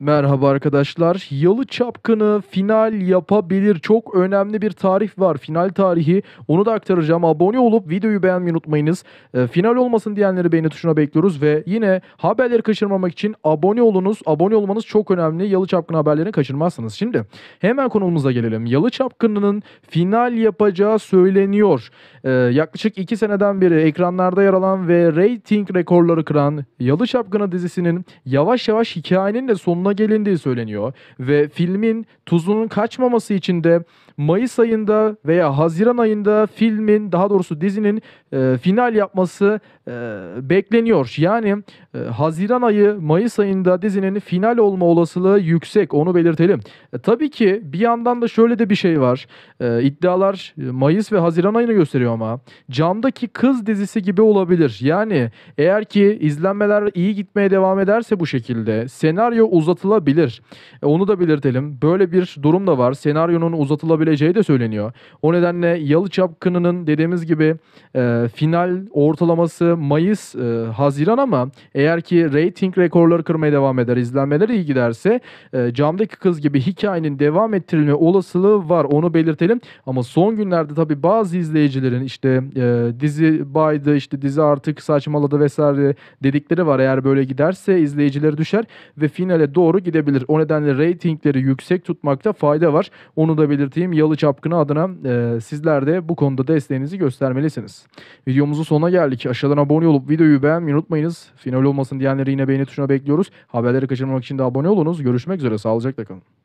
Merhaba arkadaşlar. Yalı Çapkını final yapabilir. Çok önemli bir tarih var. Final tarihi. Onu da aktaracağım. Abone olup videoyu beğenmeyi unutmayınız. E, final olmasın diyenleri beğeni tuşuna bekliyoruz ve yine haberleri kaçırmamak için abone olunuz. Abone olmanız çok önemli. Yalı Çapkını haberlerini kaçırmazsınız. Şimdi hemen konumuza gelelim. Yalı Çapkını'nın final yapacağı söyleniyor. E, yaklaşık 2 seneden beri ekranlarda yer alan ve rating rekorları kıran Yalı Çapkını dizisinin yavaş yavaş hikayenin de sonuna sona gelindiği söyleniyor. Ve filmin tuzunun kaçmaması için de Mayıs ayında veya Haziran ayında filmin daha doğrusu dizinin e, final yapması e, bekleniyor. Yani e, Haziran ayı Mayıs ayında dizinin final olma olasılığı yüksek onu belirtelim. E, tabii ki bir yandan da şöyle de bir şey var. E, iddialar e, Mayıs ve Haziran ayını gösteriyor ama camdaki kız dizisi gibi olabilir. Yani eğer ki izlenmeler iyi gitmeye devam ederse bu şekilde senaryo uzatılabilir uzatılabilir. E, onu da belirtelim. Böyle bir durum da var. Senaryonun uzatılabileceği de söyleniyor. O nedenle Yalı Çapkını'nın dediğimiz gibi e, final ortalaması Mayıs, e, Haziran ama eğer ki rating rekorları kırmaya devam eder, izlenmeleri iyi giderse e, camdaki kız gibi hikayenin devam ettirilme olasılığı var. Onu belirtelim. Ama son günlerde tabii bazı izleyicilerin işte e, dizi baydı, işte dizi artık saçmaladı vesaire dedikleri var. Eğer böyle giderse izleyicileri düşer ve finale doğru doğru gidebilir. O nedenle reytingleri yüksek tutmakta fayda var. Onu da belirteyim. Yalı Çapkını adına e, sizler de bu konuda desteğinizi göstermelisiniz. Videomuzun sonuna geldik. Aşağıdan abone olup videoyu beğenmeyi unutmayınız. Final olmasın diyenleri yine beğeni tuşuna bekliyoruz. Haberleri kaçırmamak için de abone olunuz. Görüşmek üzere. Sağlıcakla kalın.